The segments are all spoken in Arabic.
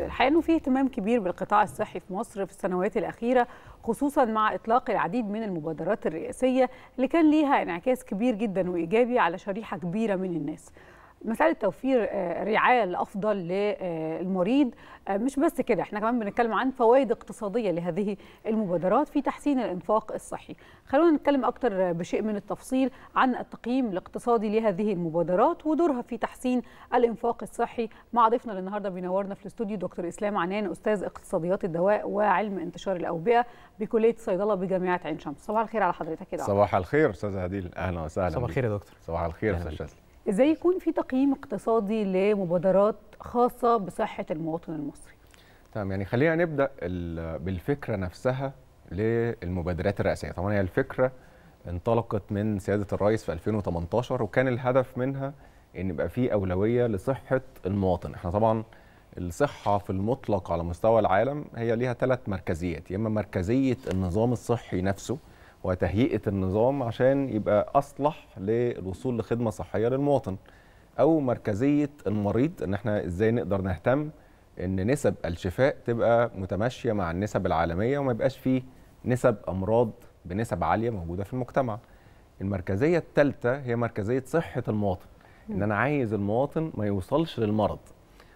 الحقيقه انه في اهتمام كبير بالقطاع الصحي في مصر في السنوات الاخيره خصوصا مع اطلاق العديد من المبادرات الرئاسيه اللي كان ليها انعكاس كبير جدا وايجابي على شريحه كبيره من الناس مساله توفير آه، رعايه الافضل للمريض آه، مش بس كده احنا كمان بنتكلم عن فوائد اقتصاديه لهذه المبادرات في تحسين الانفاق الصحي خلونا نتكلم اكتر بشيء من التفصيل عن التقييم الاقتصادي لهذه المبادرات ودورها في تحسين الانفاق الصحي مع ضيفنا النهارده بينورنا في الاستوديو دكتور اسلام عنان استاذ اقتصاديات الدواء وعلم انتشار الاوبئه بكليه الصيدله بجامعه عين شمس صباح الخير على حضرتك كده صباح الخير استاذه هديل اهلا وسهلا صباح الخير يا دكتور صباح الخير استاذ ازاي يكون في تقييم اقتصادي لمبادرات خاصه بصحه المواطن المصري تمام يعني خلينا نبدا بالفكره نفسها للمبادرات الرئاسيه طبعا هي الفكره انطلقت من سياده الرئيس في 2018 وكان الهدف منها ان يبقى في اولويه لصحه المواطن احنا طبعا الصحه في المطلق على مستوى العالم هي ليها ثلاث مركزيات يا اما مركزيه النظام الصحي نفسه وتهيئه النظام عشان يبقى اصلح للوصول لخدمه صحيه للمواطن او مركزيه المريض ان احنا ازاي نقدر نهتم ان نسب الشفاء تبقى متماشيه مع النسب العالميه وما يبقاش فيه نسب امراض بنسب عاليه موجوده في المجتمع المركزيه الثالثه هي مركزيه صحه المواطن ان انا عايز المواطن ما يوصلش للمرض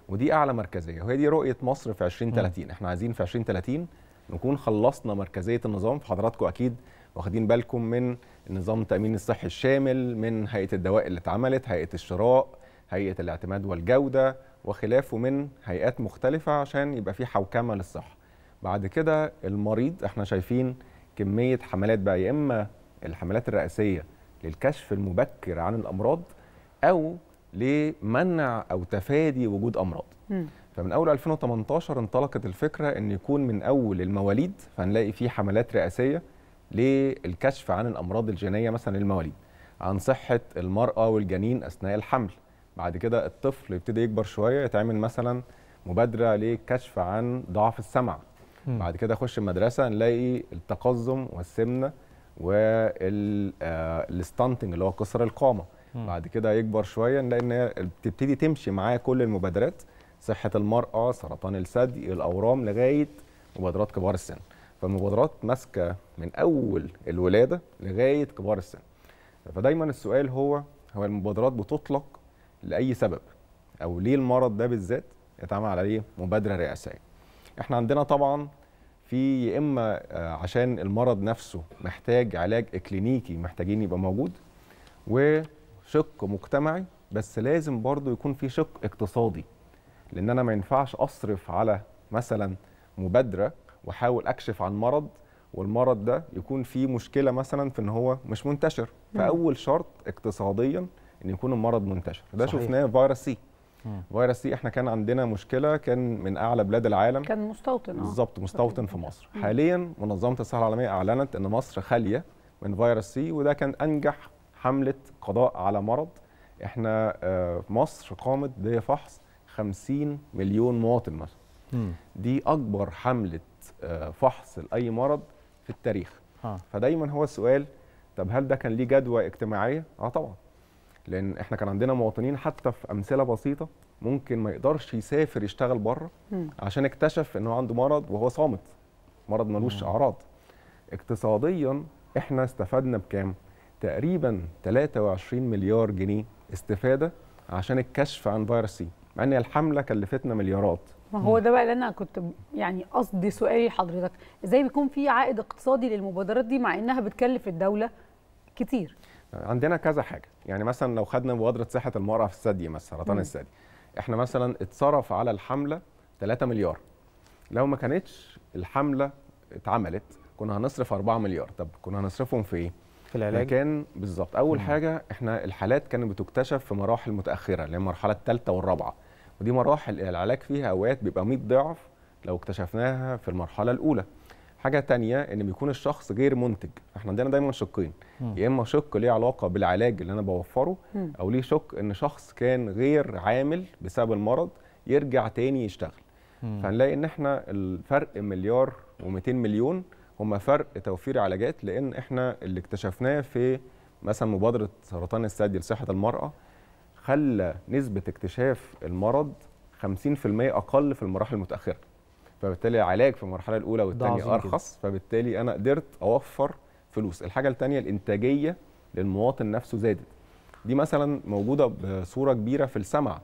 ودي اعلى مركزيه وهي دي رؤيه مصر في 2030 احنا عايزين في 2030 نكون خلصنا مركزيه النظام في حضراتكم اكيد واخدين بالكم من نظام التامين الصحي الشامل من هيئه الدواء اللي اتعملت هيئه الشراء هيئه الاعتماد والجوده وخلافه من هيئات مختلفه عشان يبقى في حوكمه للصحه بعد كده المريض احنا شايفين كميه حملات بقى يا اما الحملات الرئاسيه للكشف المبكر عن الامراض او لمنع او تفادي وجود امراض م. فمن اول 2018 انطلقت الفكره ان يكون من اول المواليد فهنلاقي في حملات رئاسيه للكشف عن الامراض الجينيه مثلا للمواليد عن صحه المراه والجنين اثناء الحمل بعد كده الطفل يبتدي يكبر شويه يتعمل مثلا مبادره للكشف عن ضعف السمع بعد كده اخش المدرسه نلاقي التقزم والسمنه والستانتنج آه، اللي هو كسر القامه بعد كده يكبر شويه نلاقي ان بتبتدي تمشي معاه كل المبادرات صحه المراه سرطان الثدي الاورام لغايه مبادرات كبار السن فالمبادرات ماسكه من اول الولاده لغايه كبار السن فدايما السؤال هو هو المبادرات بتطلق لاي سبب او ليه المرض ده بالذات اتعمل عليه إيه؟ مبادره رئاسيه احنا عندنا طبعا في يا اما آه، عشان المرض نفسه محتاج علاج اكلينيكي محتاجين يبقى موجود وشق مجتمعي بس لازم برضو يكون في شق اقتصادي لان انا ما ينفعش اصرف على مثلا مبادره واحاول اكشف عن مرض والمرض ده يكون فيه مشكله مثلا في ان هو مش منتشر فاول شرط اقتصاديا ان يكون المرض منتشر ده شفناه فيروس سي فيروس سي احنا كان عندنا مشكله كان من اعلى بلاد العالم كان مستوطن آه. بالظبط مستوطن في مصر حاليا منظمه الصحه العالميه اعلنت ان مصر خاليه من فيروس سي وده كان انجح حمله قضاء على مرض احنا آه، مصر قامت بفحص 50 مليون مواطن مثلا دي اكبر حمله آه، فحص لاي مرض في التاريخ ها. فدايما هو السؤال طب هل ده كان ليه جدوى اجتماعيه اه طبعا لان احنا كان عندنا مواطنين حتى في امثله بسيطه ممكن ما يقدرش يسافر يشتغل بره عشان اكتشف ان هو عنده مرض وهو صامت مرض ملوش اعراض اقتصاديا احنا استفدنا بكام تقريبا 23 مليار جنيه استفاده عشان الكشف عن فيروس سي مع ان الحمله كلفتنا مليارات ما هو ده بقى اللي انا كنت يعني قصدي سؤالي لحضرتك ازاي بيكون في عائد اقتصادي للمبادرات دي مع انها بتكلف الدوله كتير عندنا كذا حاجه يعني مثلا لو خدنا مبادره صحه المراه في الثدي مثلا سرطان الثدي احنا مثلا اتصرف على الحمله 3 مليار لو ما كانتش الحمله اتعملت كنا هنصرف 4 مليار طب كنا هنصرفهم في ايه في العلاج كان بالظبط اول مم. حاجه احنا الحالات كانت بتكتشف في مراحل متاخره اللي هي المرحله الثالثه والرابعه ودي مراحل العلاج فيها اوقات بيبقى 100 ضعف لو اكتشفناها في المرحله الاولى حاجه تانية ان بيكون الشخص غير منتج احنا عندنا دايما شقين يا اما شق ليه علاقه بالعلاج اللي انا بوفره م. او ليه شق ان شخص كان غير عامل بسبب المرض يرجع تاني يشتغل م. فهنلاقي ان احنا الفرق مليار و200 مليون هم فرق توفير علاجات لان احنا اللي اكتشفناه في مثلا مبادره سرطان الثدي لصحه المراه خلى نسبه اكتشاف المرض 50% اقل في المراحل المتاخره فبالتالي العلاج في المرحله الاولى والثانيه ارخص كده. فبالتالي انا قدرت اوفر فلوس الحاجه الثانيه الانتاجيه للمواطن نفسه زادت دي مثلا موجوده بصوره كبيره في السمع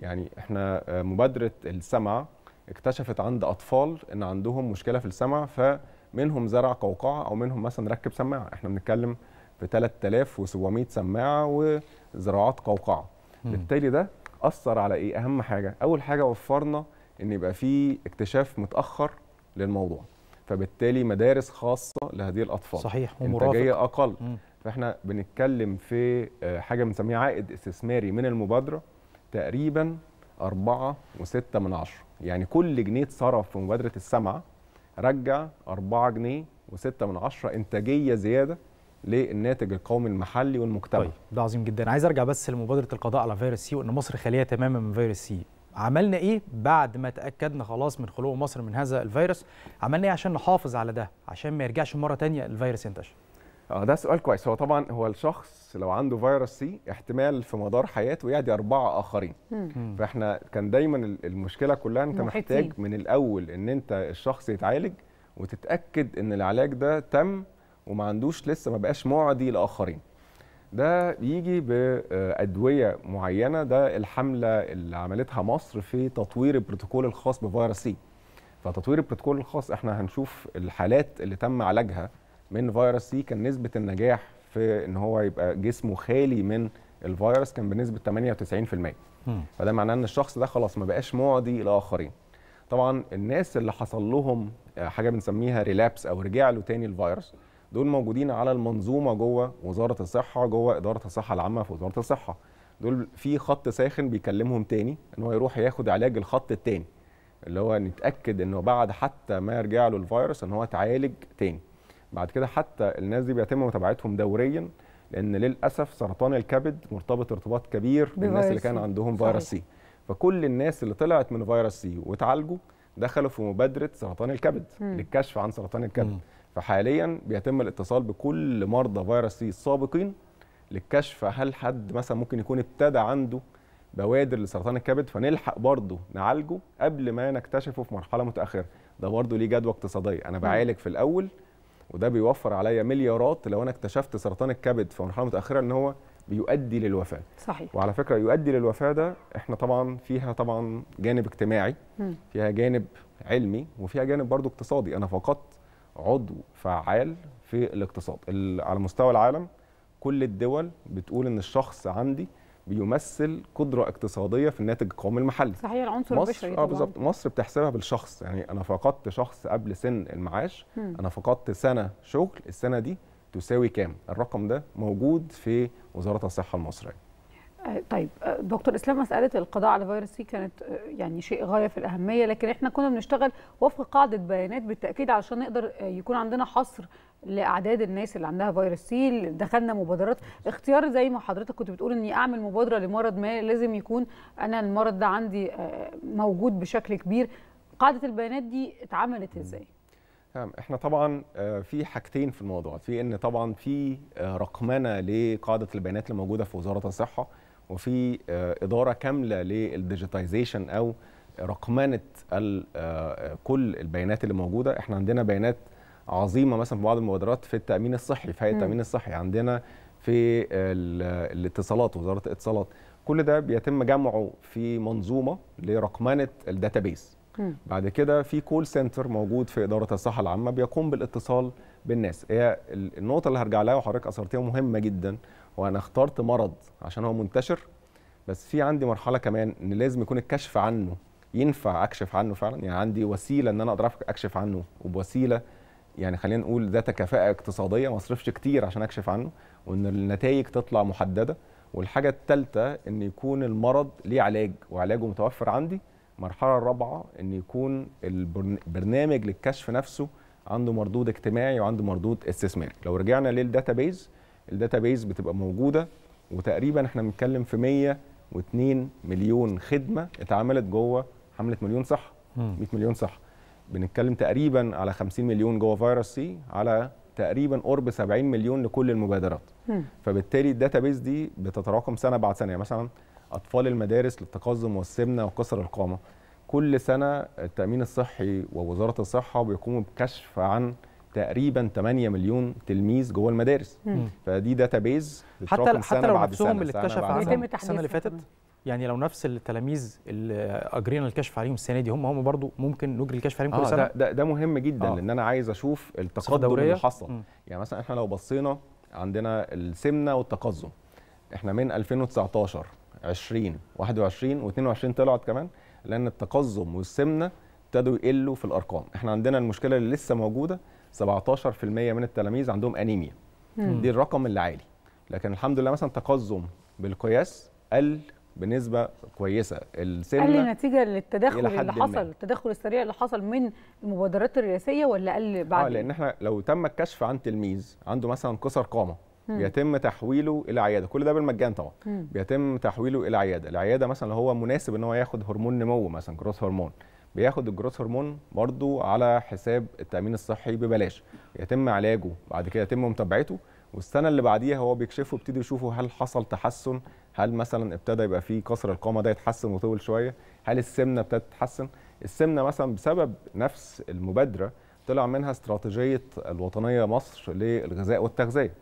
يعني احنا آه، مبادره السمع اكتشفت عند اطفال ان عندهم مشكله في السمع فمنهم زرع قوقعه او منهم مثلا ركب سماعه احنا بنتكلم في 3700 سماعه وزراعات قوقعه بالتالي ده اثر على ايه اهم حاجه اول حاجه وفرنا ان يبقى في اكتشاف متاخر للموضوع فبالتالي مدارس خاصه لهذه الاطفال صحيح انتاجيه اقل مم. فاحنا بنتكلم في آه، حاجه بنسميها عائد استثماري من المبادره تقريبا أربعة وستة من عشرة يعني كل جنيه اتصرف في مبادره السمعه رجع أربعة جنيه وستة من عشرة انتاجيه زياده للناتج القومي المحلي والمجتمع طيب ده عظيم جدا عايز ارجع بس لمبادره القضاء على فيروس سي وان مصر خاليه تماما من فيروس سي عملنا ايه بعد ما تاكدنا خلاص من خلو مصر من هذا الفيروس عملنا ايه عشان نحافظ على ده عشان ما يرجعش مره تانية الفيروس ينتشر اه ده سؤال كويس هو طبعا هو الشخص لو عنده فيروس سي احتمال في مدار حياته يعدي اربعه اخرين مم. فاحنا كان دايما المشكله كلها انت محتاج من الاول ان انت الشخص يتعالج وتتاكد ان العلاج ده تم وما عندوش لسه ما بقاش معدي لاخرين ده بيجي بادويه معينه ده الحمله اللي عملتها مصر في تطوير البروتوكول الخاص بفيروس سي فتطوير البروتوكول الخاص احنا هنشوف الحالات اللي تم علاجها من فيروس سي كان نسبه النجاح في ان هو يبقى جسمه خالي من الفيروس كان بنسبه 98% فده معناه ان الشخص ده خلاص ما بقاش معدي لاخرين طبعا الناس اللي حصل لهم آه، حاجه بنسميها ريلابس او رجع له تاني الفيروس دول موجودين على المنظومه جوه وزاره الصحه جوه اداره الصحه العامه في وزاره الصحه دول في خط ساخن بيكلمهم تاني ان هو يروح ياخد علاج الخط التاني اللي هو نتاكد انه بعد حتى ما يرجع له الفيروس ان هو اتعالج تاني بعد كده حتى الناس دي بيتم متابعتهم دوريا لان للاسف سرطان الكبد مرتبط ارتباط كبير بالناس اللي كان عندهم فيروس سي فكل الناس اللي طلعت من فيروس سي واتعالجوا دخلوا في مبادره سرطان الكبد م. للكشف عن سرطان الكبد م. فحاليا بيتم الاتصال بكل مرضى فيروس سي السابقين للكشف هل حد مثلا ممكن يكون ابتدى عنده بوادر لسرطان الكبد فنلحق برضه نعالجه قبل ما نكتشفه في مرحله متاخره ده برضه ليه جدوى اقتصاديه انا بعالج في الاول وده بيوفر عليا مليارات لو انا اكتشفت سرطان الكبد في مرحله متاخره ان هو بيؤدي للوفاه صحيح وعلى فكره يؤدي للوفاه ده احنا طبعا فيها طبعا جانب اجتماعي م. فيها جانب علمي وفيها جانب برضه اقتصادي انا فقدت عضو فعال في الاقتصاد على مستوى العالم كل الدول بتقول ان الشخص عندي بيمثل قدره اقتصاديه في الناتج القومي المحلي صحيح العنصر البشري اه بالظبط مصر بتحسبها بالشخص يعني انا فقدت شخص قبل سن المعاش م. انا فقدت سنه شغل السنه دي تساوي كام الرقم ده موجود في وزاره الصحه المصريه طيب آه، دكتور اسلام مساله القضاء على فيروس سي كانت آه، يعني شيء غايه في الاهميه لكن احنا كنا بنشتغل وفق قاعده بيانات بالتاكيد علشان نقدر آه، يكون عندنا حصر لاعداد الناس اللي عندها فيروس سي دخلنا مبادرات اختيار زي ما حضرتك كنت بتقول اني اعمل مبادره لمرض ما لازم يكون انا المرض ده عندي موجود بشكل كبير قاعده البيانات دي اتعملت ازاي؟ نعم، احنا طبعا في حاجتين في الموضوع في ان طبعا في رقمنه لقاعده البيانات اللي موجوده في وزاره الصحه وفي آه، اداره كامله للديجيتايزيشن او رقمنه آه، كل البيانات اللي موجوده احنا عندنا بيانات عظيمه مثلا في بعض المبادرات في التامين الصحي في هيئه التامين الصحي عندنا في الاتصالات وزاره الاتصالات كل ده بيتم جمعه في منظومه لرقمنه الداتابيس بعد كده في كول سنتر موجود في اداره الصحه العامه بيقوم بالاتصال بالناس هي النقطه اللي هرجع لها وحضرتك اثرتيها مهمه جدا وانا اخترت مرض عشان هو منتشر بس في عندي مرحله كمان ان لازم يكون الكشف عنه ينفع اكشف عنه فعلا يعني عندي وسيله ان انا اقدر اكشف عنه وبوسيله يعني خلينا نقول ذات كفاءه اقتصاديه ما اصرفش كتير عشان اكشف عنه وان النتائج تطلع محدده والحاجه الثالثه ان يكون المرض ليه علاج وعلاجه متوفر عندي المرحله الرابعه ان يكون البرنامج للكشف نفسه عنده مردود اجتماعي وعنده مردود استثماري لو رجعنا للداتابيز الداتابيز بتبقى موجوده وتقريبا احنا بنتكلم في 102 مليون خدمه اتعملت جوه حمله مليون صح 100 مليون صح بنتكلم تقريبا على 50 مليون جوه فيروس سي على تقريبا قرب 70 مليون لكل المبادرات فبالتالي الداتابيز دي بتتراكم سنه بعد سنه يعني مثلا اطفال المدارس للتقزم والسمنه وكسر القامه كل سنه التامين الصحي ووزاره الصحه بيقوموا بكشف عن تقريبا 8 مليون تلميذ جوه المدارس مم. فدي بيز حتى حتى لو نفسهم اللي اتكشف عنهم السنه اللي فاتت يعني لو نفس التلاميذ اللي اجرينا الكشف عليهم السنه دي هم هم برضو ممكن نجري الكشف عليهم آه كل سنه ده, ده, ده مهم جدا آه. لان انا عايز اشوف التقدم اللي حصل يعني مثلا احنا لو بصينا عندنا السمنه والتقزم احنا من 2019 20 21 و22 طلعت كمان لان التقزم والسمنه ابتدوا يقلوا في الارقام احنا عندنا المشكله اللي لسه موجوده 17% من التلاميذ عندهم انيميا مم. دي الرقم اللي عالي لكن الحمد لله مثلا تقزم بالقياس قل بنسبه كويسه السمنه قل نتيجه للتدخل اللي حصل المال. التدخل السريع اللي حصل من المبادرات الرئاسيه ولا قل بعد اه لان احنا لو تم الكشف عن تلميذ عنده مثلا كسر قامه بيتم تحويله الى عياده كل ده بالمجان طبعا بيتم تحويله الى عياده العياده مثلا لو هو مناسب ان هو ياخد هرمون نمو مثلا جروث هرمون بياخد الجروث هرمون برضو على حساب التامين الصحي ببلاش يتم علاجه بعد كده يتم متابعته والسنه اللي بعديها هو بيكشفه ويبتدي يشوفوا هل حصل تحسن هل مثلا ابتدى يبقى فيه كسر القامه ده يتحسن وطول شويه هل السمنه ابتدت تتحسن السمنه مثلا بسبب نفس المبادره طلع منها استراتيجيه الوطنيه مصر للغذاء والتغذيه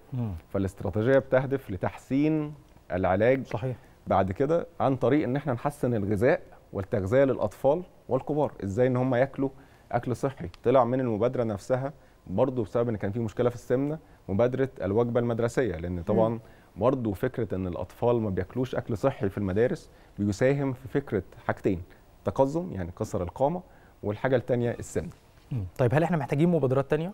فالاستراتيجيه بتهدف لتحسين العلاج صحيح بعد كده عن طريق ان احنا نحسن الغذاء والتغذيه للاطفال والكبار ازاي ان هم ياكلوا اكل صحي طلع من المبادره نفسها برضه بسبب ان كان في مشكله في السمنه مبادره الوجبه المدرسيه لان طبعا برضه فكره ان الاطفال ما بياكلوش اكل صحي في المدارس بيساهم في فكره حاجتين تقزم يعني كسر القامه والحاجه الثانيه السمنه طيب هل احنا محتاجين مبادرات تانية؟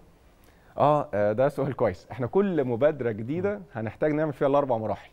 آه،, اه ده سؤال كويس احنا كل مبادره جديده هنحتاج نعمل فيها الاربع مراحل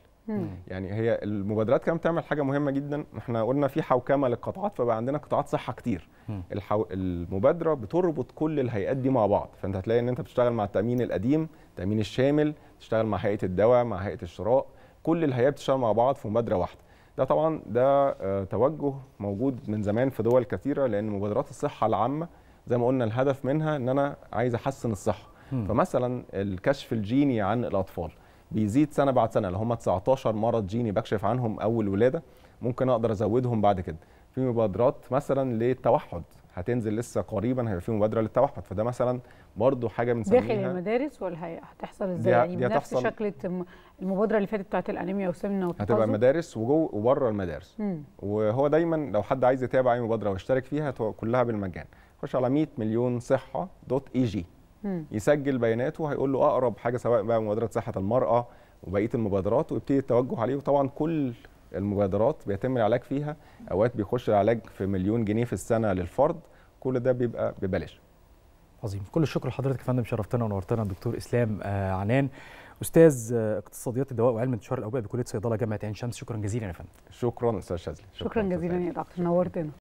يعني هي المبادرات كانت بتعمل حاجه مهمه جدا احنا قلنا في حوكمه للقطاعات فبقى عندنا قطاعات صحه كتير الحو... المبادره بتربط كل الهيئات دي مع بعض فانت هتلاقي ان انت بتشتغل مع التامين القديم التامين الشامل بتشتغل مع هيئه الدواء مع هيئه الشراء كل الهيئات بتشتغل مع بعض في مبادره واحده ده طبعا ده آه، توجه موجود من زمان في دول كثيره لان مبادرات الصحه العامه زي ما قلنا الهدف منها ان انا عايز احسن الصحه م. فمثلا الكشف الجيني عن الاطفال بيزيد سنه بعد سنه لو هم 19 مرض جيني بكشف عنهم اول ولاده ممكن اقدر ازودهم بعد كده في مبادرات مثلا للتوحد هتنزل لسه قريبا هيبقى في مبادره للتوحد فده مثلا برضه حاجه بنسميها داخل المدارس ولا هتحصل ازاي يعني بنفس شكل المبادره اللي فاتت بتاعت الانيميا وسمنه والتوحد هتبقى مدارس وجوه وبره المدارس مم. وهو دايما لو حد عايز يتابع اي مبادره ويشترك فيها كلها بالمجان خش على 100 مليون صحه دوت اي جي يسجل بياناته هيقول له اقرب حاجه سواء بقى مبادره صحه المراه وبقيه المبادرات ويبتدي التوجه عليه وطبعا كل المبادرات بيتم العلاج فيها اوقات بيخش العلاج في مليون جنيه في السنه للفرد كل ده بيبقى ببلاش عظيم كل الشكر لحضرتك يا فندم شرفتنا ونورتنا الدكتور اسلام آه، عنان استاذ آه، اقتصاديات الدواء وعلم انتشار الاوبئه بكليه صيدله جامعه عين شمس شكرا جزيلا يا فندم شكرا استاذ شاذلي شكرا, شكرا جزيلا يا دكتور نورتنا